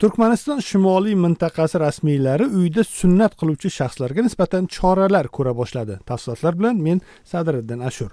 turkmaniston shimoliy mintaqasi rasmiylari uyda sunnat qiluvchi shaxslarga nisbatan choralar ko'ra boshladi tafsilotlar bilan men sadiriddin ashur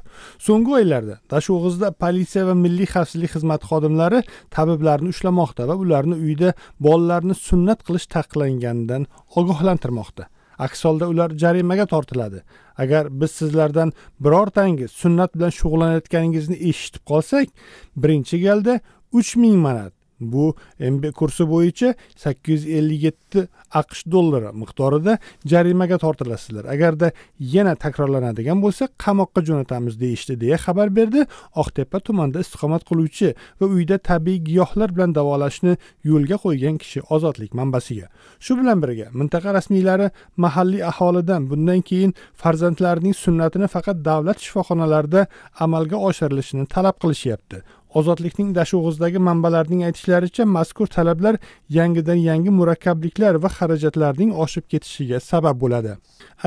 so'nggi oylarda tashug'izda politsiya va milliy xavfsizlik xizmati xodimlari tabiblarni ushlamoqda va ularni uyda bolalarni sunnat qilish taqiqlanganidan ogohlantirmoqda aks holda ular jarimaga tortiladi agar biz sizlardan birortangiz sunnat bilan shug'ullanayotganingizni eshitib qolsak birinchi galda uch ming manat bu mb kursi bo'yicha sakkiz yuz ellik yetti aqsh dollari miqdorida jarimaga tortilasizlar agarda yana takrorlanadigan bo'lsa qamoqqa jo'natamiz deyishdi deya xabar berdi oqtepa tumanida istiqomat qiluvchi va uyda tabiiy giyohlar bilan davolashni yo'lga qo'ygan kishi ozodlik manbasiga shu bilan birga mintaqa rasmiylari mahalliy aholidan bundan keyin farzandlarining sunnatini faqat davlat shifoxonalarida amalga oshirilishini talab qilishyapti ozodlikning dashug'izidagi manbalarning aytishlaricha mazkur talablar yangidan yangi murakkabliklar va xarajatlarning oshib ketishiga sabab bo'ladi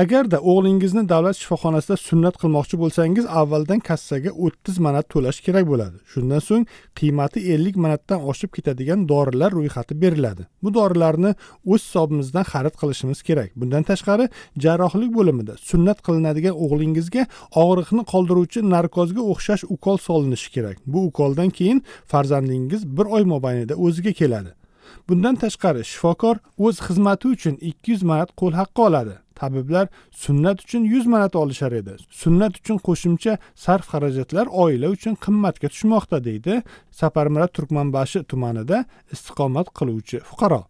agarda o'g'lingizni davlat shifoxonasida sunnat qilmoqchi bo'lsangiz avvaldan kassaga o'ttiz manat to'lash kerak bo'ladi shundan so'ng qiymati ellik manatdan oshib ketadigan dorilar ro'yxati beriladi bu dorilarni o'z hisobimizdan xarid qilishimiz kerak bundan tashqari jarrohlik bo'limida sunnat qilinadigan o'g'lingizga og'riqni qoldiruvchi narkozga o'xshash ukol solinishi kerak bu ukoldan shundan keyin farzandingiz bir oy mobaynida o'ziga keladi bundan tashqari shifokor o'z xizmati uchun ikki yuz manat qo'l haqqi oladi tabiblar sunnat uchun yuz manat olishar edi sunnat uchun qo'shimcha sarf xarajatlar oila uchun qimmatga tushmoqda deydi saparmurat turkmanbashi tumanida istiqomat qiluvchi fuqaro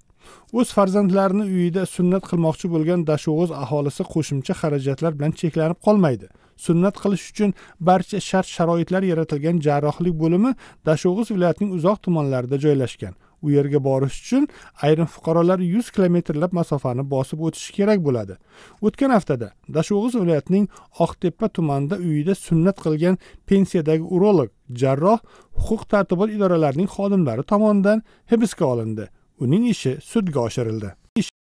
o'z farzandlarini uyida sunnat qilmoqchi bo'lgan dashog'oz aholisi qo'shimcha xarajatlar bilan cheklanib qolmaydi sunnat qilish uchun barcha shart sharoitlar yaratilgan jarrohlik bo'limi dashog'iz viloyatining uzoq tumanlarida joylashgan u yerga borish uchun ayrim fuqarolar yuz kilometrlab masofani bosib o'tishi kerak bo'ladi o'tgan haftada dashog'iz viloyatining oqtepa tumanida uyida sunnat qilgan pensiyadagi urolog jarroh huquq tartibot idoralarining xodimlari tomonidan hibsga olindi uning ishi sudga oshirildi